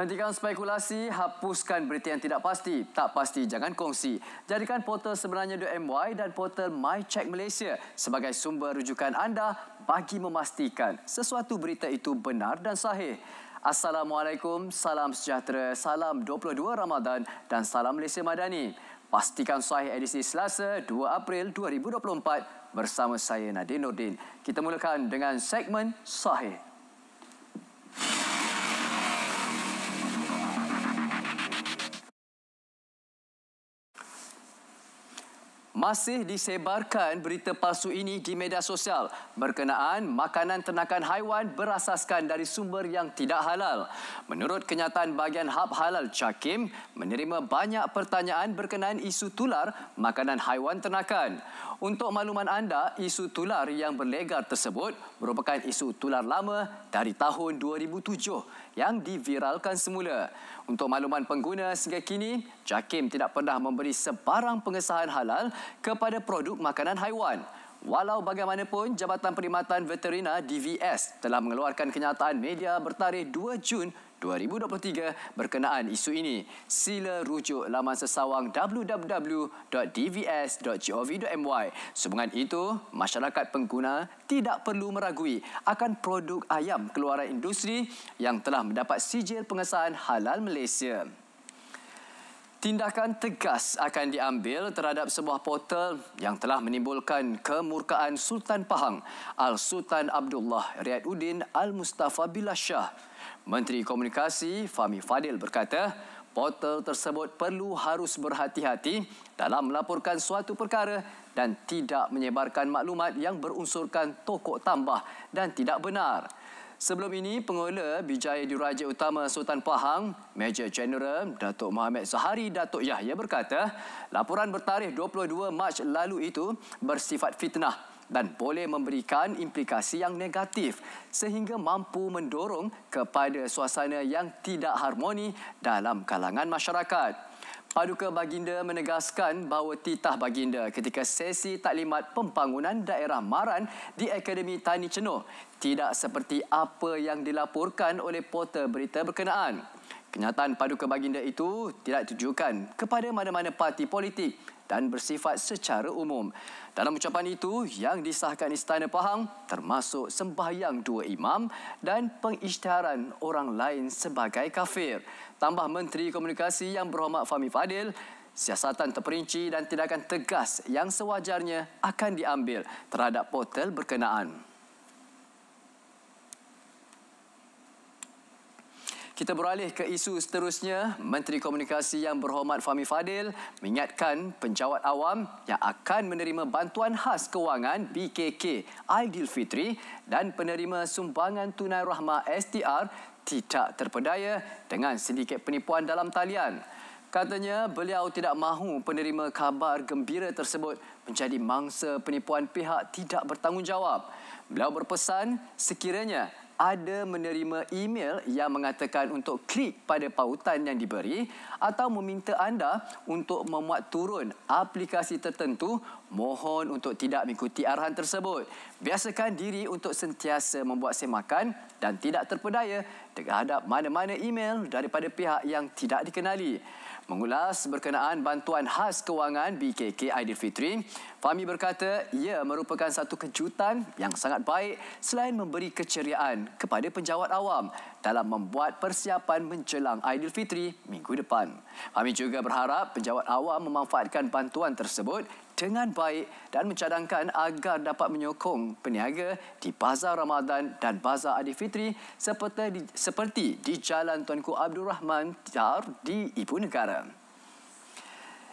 Hentikan spekulasi, hapuskan berita yang tidak pasti. Tak pasti, jangan kongsi. Jadikan portal sebenarnya MY dan portal MyCheck Malaysia sebagai sumber rujukan anda bagi memastikan sesuatu berita itu benar dan sahih. Assalamualaikum, salam sejahtera, salam 22 Ramadan dan salam Malaysia Madani. Pastikan sahih edisi Selasa 2 April 2024 bersama saya Nadine Nordin. Kita mulakan dengan segmen Sahih. Masih disebarkan berita palsu ini di media sosial berkenaan makanan ternakan haiwan berasaskan dari sumber yang tidak halal. Menurut kenyataan bahagian Hub Halal Cakim, menerima banyak pertanyaan berkenaan isu tular makanan haiwan ternakan. Untuk makluman anda, isu tular yang berlegar tersebut merupakan isu tular lama dari tahun 2007 yang diviralkan semula. Untuk makluman pengguna sehingga kini, JAKIM tidak pernah memberi sebarang pengesahan halal kepada produk makanan haiwan. Walau bagaimanapun, Jabatan Perkhidmatan Veterina DVS telah mengeluarkan kenyataan media bertarikh 2 Jun 2023 berkenaan isu ini. Sila rujuk laman sesawang www.dvs.gov.my. Sehubungan itu, masyarakat pengguna tidak perlu meragui akan produk ayam keluaran industri yang telah mendapat sijil pengesahan halal Malaysia. Tindakan tegas akan diambil terhadap sebuah portal yang telah menimbulkan kemurkaan Sultan Pahang Al Sultan Abdullah Riyad Udin Al Mustafa Billah Shah. Menteri Komunikasi Fahmi Fadil berkata, portal tersebut perlu harus berhati-hati dalam melaporkan suatu perkara dan tidak menyebarkan maklumat yang berunsurkan tokok tambah dan tidak benar. Sebelum ini, pengelola Bijaya Diraja Utama Sultan Pahang, Major General Datuk Muhammad Zahari Datuk Yahya berkata, laporan bertarikh 22 Mac lalu itu bersifat fitnah dan boleh memberikan implikasi yang negatif sehingga mampu mendorong kepada suasana yang tidak harmoni dalam kalangan masyarakat. Paduka Baginda menegaskan bahawa titah Baginda ketika sesi taklimat pembangunan daerah Maran di Akademi Tani Cenoh tidak seperti apa yang dilaporkan oleh portal berita berkenaan. Kenyataan paduka baginda itu tidak ditujukan kepada mana-mana parti politik dan bersifat secara umum. Dalam ucapan itu yang disahkan Istana Pahang termasuk sembahyang dua imam dan pengisytiharan orang lain sebagai kafir. Tambah Menteri Komunikasi yang berhormat Fahmi Fadil, siasatan terperinci dan tindakan tegas yang sewajarnya akan diambil terhadap portal berkenaan. Kita beralih ke isu seterusnya. Menteri Komunikasi yang berhormat Fahmi Fadil mengingatkan penjawat awam yang akan menerima bantuan khas kewangan BKK Aidilfitri dan penerima sumbangan tunai rahmah STR tidak terpedaya dengan sedikit penipuan dalam talian. Katanya beliau tidak mahu penerima kabar gembira tersebut menjadi mangsa penipuan pihak tidak bertanggungjawab. Beliau berpesan sekiranya ada menerima email yang mengatakan untuk klik pada pautan yang diberi atau meminta anda untuk memuat turun aplikasi tertentu Mohon untuk tidak mengikuti arahan tersebut. Biasakan diri untuk sentiasa membuat semakan dan tidak terpedaya terhadap mana-mana email daripada pihak yang tidak dikenali. Mengulas berkenaan bantuan khas kewangan BKK Aidilfitri, Fahmi berkata ia merupakan satu kejutan yang sangat baik selain memberi keceriaan kepada penjawat awam dalam membuat persiapan menjelang Aidilfitri minggu depan. Fahmi juga berharap penjawat awam memanfaatkan bantuan tersebut dengan baik dan mencadangkan agar dapat menyokong peniaga di Bazar Ramadan dan Bazar Adifitri seperti di, seperti di Jalan Tuanku Abdul Rahman Tar di Ibu Negara.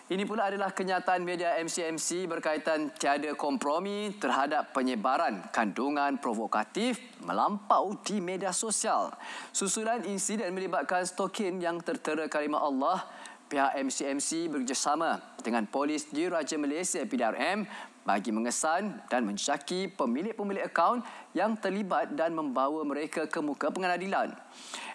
Ini pula adalah kenyataan media MCMC berkaitan tiada kompromi terhadap penyebaran kandungan provokatif melampau di media sosial. Susulan insiden melibatkan stokin yang tertera kalimah Allah pihak MCMC bekerjasama dengan polis diraja Malaysia PDRM bagi mengesan dan mencaki pemilik-pemilik akaun yang terlibat dan membawa mereka ke muka pengadilan.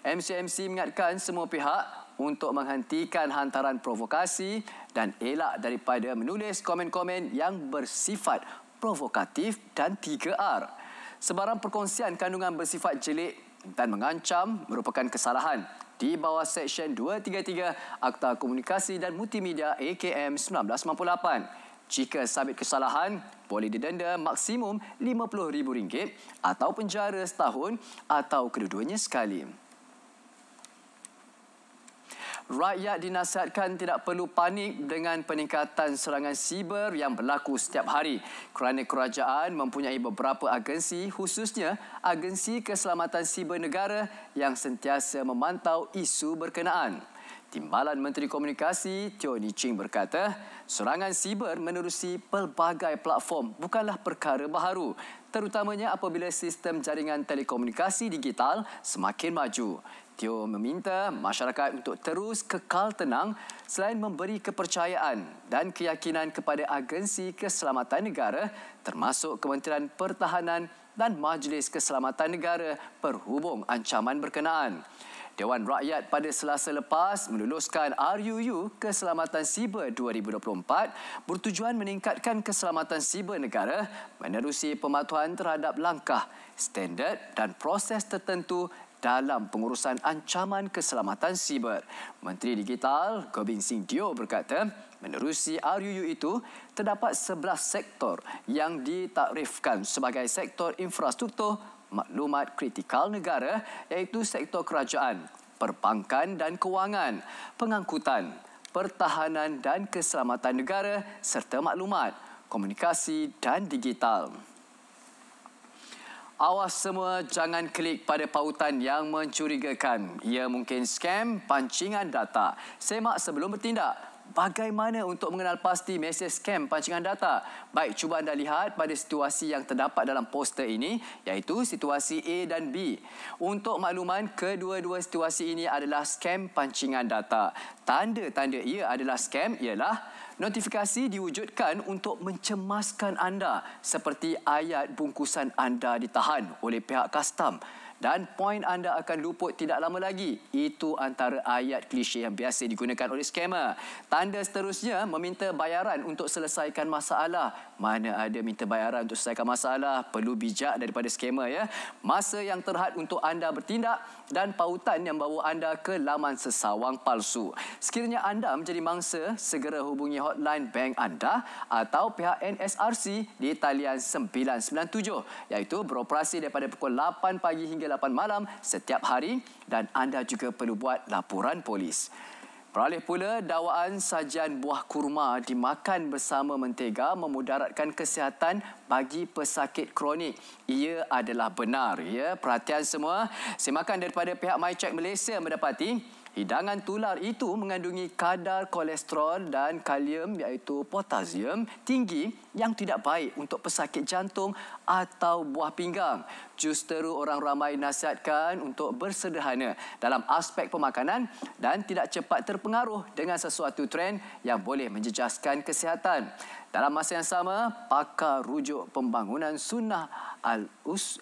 MCMC mengingatkan semua pihak untuk menghentikan hantaran provokasi dan elak daripada menulis komen-komen yang bersifat provokatif dan 3R. Sebarang perkongsian kandungan bersifat jelik dan mengancam merupakan kesalahan di bawah Seksyen 233 Akta Komunikasi dan Multimedia AKM 1998. Jika sabit kesalahan, boleh didenda maksimum RM50,000 atau penjara setahun atau kedua-duanya sekali rakyat dinasihatkan tidak perlu panik dengan peningkatan serangan siber yang berlaku setiap hari kerana kerajaan mempunyai beberapa agensi khususnya agensi keselamatan siber negara yang sentiasa memantau isu berkenaan. Timbalan Menteri Komunikasi Tony Ching berkata, serangan siber menerusi pelbagai platform bukanlah perkara baharu terutamanya apabila sistem jaringan telekomunikasi digital semakin maju. Tio meminta masyarakat untuk terus kekal tenang selain memberi kepercayaan dan keyakinan kepada agensi keselamatan negara termasuk Kementerian Pertahanan dan Majlis Keselamatan Negara perhubung ancaman berkenaan. Dewan Rakyat pada selasa lepas meluluskan RUU Keselamatan Siber 2024 bertujuan meningkatkan keselamatan siber negara menerusi pematuhan terhadap langkah, standard dan proses tertentu dalam pengurusan ancaman keselamatan siber. Menteri Digital Gobin Singh Dio berkata, menerusi RUU itu, terdapat 11 sektor yang ditakrifkan sebagai sektor infrastruktur maklumat kritikal negara iaitu sektor kerajaan, perbankan dan kewangan, pengangkutan, pertahanan dan keselamatan negara serta maklumat, komunikasi dan digital. Awas semua jangan klik pada pautan yang mencurigakan. Ia mungkin scam pancingan data. Semak sebelum bertindak bagaimana untuk mengenal pasti mesej scam pancingan data? Baik, cuba anda lihat pada situasi yang terdapat dalam poster ini iaitu situasi A dan B. Untuk makluman, kedua-dua situasi ini adalah scam pancingan data. Tanda-tanda ia adalah scam ialah notifikasi diwujudkan untuk mencemaskan anda seperti ayat bungkusan anda ditahan oleh pihak kastam dan poin anda akan luput tidak lama lagi. Itu antara ayat klise yang biasa digunakan oleh scammer. Tanda seterusnya meminta bayaran untuk selesaikan masalah. Mana ada minta bayaran untuk selesaikan masalah? Perlu bijak daripada scammer ya. Masa yang terhad untuk anda bertindak dan pautan yang bawa anda ke laman sesawang palsu. Sekiranya anda menjadi mangsa, segera hubungi hotline bank anda atau pihak NSRC di talian 997 iaitu beroperasi daripada pukul 8 pagi hingga 8 malam setiap hari dan anda juga perlu buat laporan polis. Peralih pula, dawaan sajian buah kurma dimakan bersama mentega memudaratkan kesihatan bagi pesakit kronik. Ia adalah benar. Ya? Perhatian semua, semakan daripada pihak MyCheck Malaysia mendapati Hidangan tular itu mengandungi kadar kolesterol dan kalium iaitu potasium tinggi yang tidak baik untuk pesakit jantung atau buah pinggang. Justeru orang ramai nasihatkan untuk bersederhana dalam aspek pemakanan dan tidak cepat terpengaruh dengan sesuatu trend yang boleh menjejaskan kesihatan. Dalam masa yang sama, pakar rujuk pembangunan sunnah al-us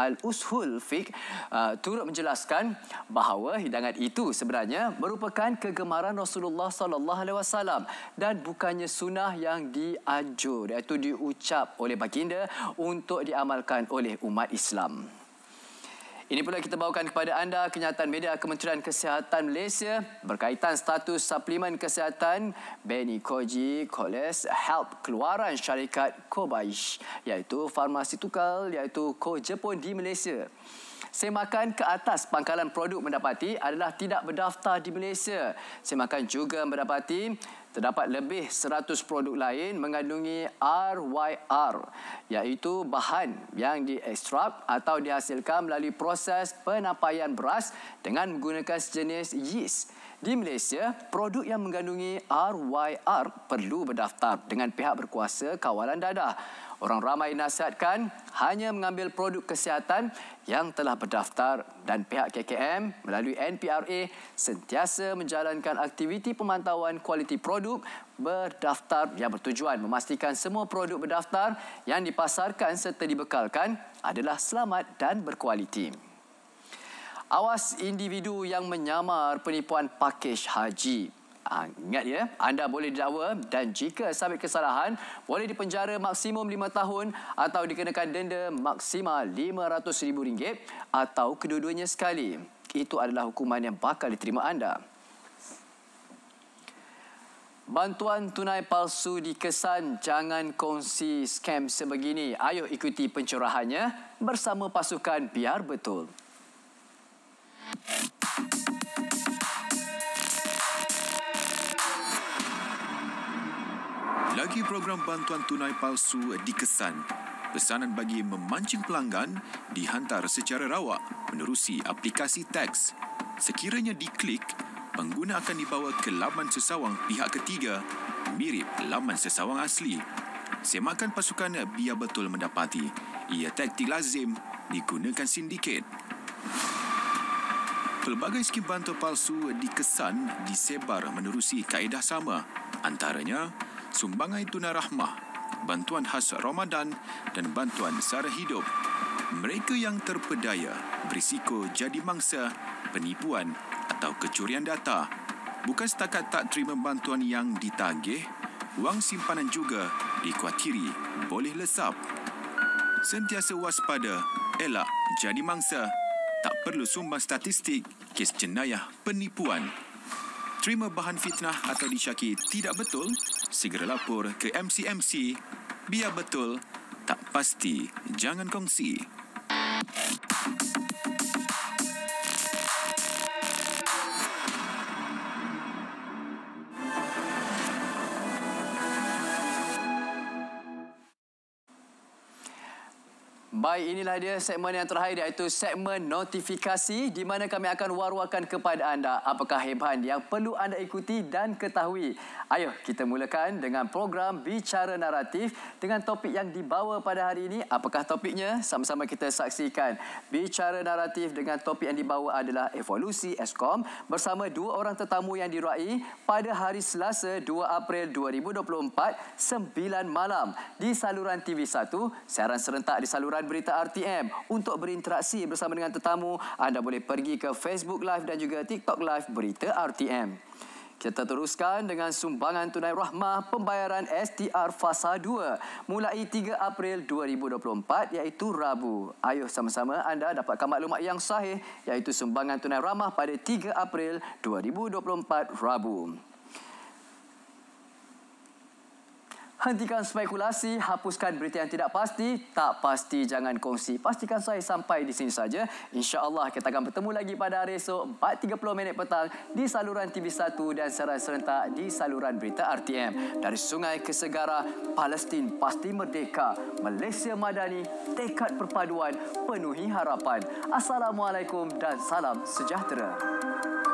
Al-Ushul Fik uh, turut menjelaskan bahawa hidangan itu sebenarnya merupakan kegemaran Rasulullah sallallahu alaihi wasallam dan bukannya sunnah yang dianjur iaitu diucap oleh baginda untuk diamalkan oleh umat Islam. Ini pula kita bawakan kepada anda kenyataan media Kementerian Kesihatan Malaysia berkaitan status suplemen kesihatan Beni Koji Koles Help keluaran syarikat Kobayish iaitu farmasi tukal iaitu Kojepun di Malaysia. Semakan ke atas pangkalan produk mendapati adalah tidak berdaftar di Malaysia. Semakan juga mendapati terdapat lebih 100 produk lain mengandungi RYR iaitu bahan yang diekstrak atau dihasilkan melalui proses penapaian beras dengan menggunakan sejenis yeast. Di Malaysia, produk yang mengandungi RYR perlu berdaftar dengan pihak berkuasa kawalan dadah. Orang ramai nasihatkan hanya mengambil produk kesihatan yang telah berdaftar dan pihak KKM melalui NPRA sentiasa menjalankan aktiviti pemantauan kualiti produk berdaftar yang bertujuan memastikan semua produk berdaftar yang dipasarkan serta dibekalkan adalah selamat dan berkualiti. Awas individu yang menyamar penipuan pakej haji. Ha, ingat ya, anda boleh didakwa dan jika sabit kesalahan, boleh dipenjara maksimum 5 tahun atau dikenakan denda maksima RM500,000 atau kedua-duanya sekali. Itu adalah hukuman yang bakal diterima anda. Bantuan tunai palsu dikesan jangan kongsi skam sebegini. Ayo ikuti pencerahannya bersama pasukan biar betul. Lagi program bantuan tunai palsu dikesan. Pesanan bagi memancing pelanggan dihantar secara rawak menerusi aplikasi teks. Sekiranya diklik, pengguna akan dibawa ke laman sesawang pihak ketiga mirip laman sesawang asli. Semakan pasukan biar betul mendapati. Ia taktik lazim digunakan sindiket. Pelbagai skim bantuan palsu dikesan disebar menerusi kaedah sama antaranya sumbangan tunai rahmah, bantuan khas Ramadan dan bantuan sara hidup. Mereka yang terpedaya berisiko jadi mangsa penipuan atau kecurian data. Bukan setakat tak terima bantuan yang ditagih, wang simpanan juga dikhawatiri boleh lesap. Sentiasa waspada, elak jadi mangsa tak perlu sumbang statistik kes jenayah penipuan. Terima bahan fitnah atau disyaki tidak betul? Segera lapor ke MCMC. Biar betul, tak pasti. Jangan kongsi. Baik, inilah dia segmen yang terakhir iaitu segmen notifikasi di mana kami akan war kepada anda apakah hebat yang perlu anda ikuti dan ketahui. Ayo, kita mulakan dengan program Bicara Naratif dengan topik yang dibawa pada hari ini. Apakah topiknya? Sama-sama kita saksikan. Bicara Naratif dengan topik yang dibawa adalah Evolusi Eskom bersama dua orang tetamu yang dirai pada hari Selasa 2 April 2024, 9 malam di saluran TV1, siaran serentak di saluran berita RTM untuk berinteraksi bersama dengan tetamu anda boleh pergi ke Facebook Live dan juga TikTok Live berita RTM. Kita teruskan dengan sumbangan tunai rahmah pembayaran STR Fasa 2 mulai 3 April 2024 iaitu Rabu. Ayuh sama-sama anda dapatkan maklumat yang sahih iaitu sumbangan tunai rahmah pada 3 April 2024 Rabu. Hentikan spekulasi, hapuskan berita yang tidak pasti. Tak pasti, jangan kongsi. Pastikan saya sampai di sini saja. InsyaAllah kita akan bertemu lagi pada hari esok 4.30 minit petang di saluran TV1 dan secara serentak di saluran berita RTM. Dari Sungai Kesegara, Palestin pasti merdeka. Malaysia Madani, tekad perpaduan penuhi harapan. Assalamualaikum dan salam sejahtera.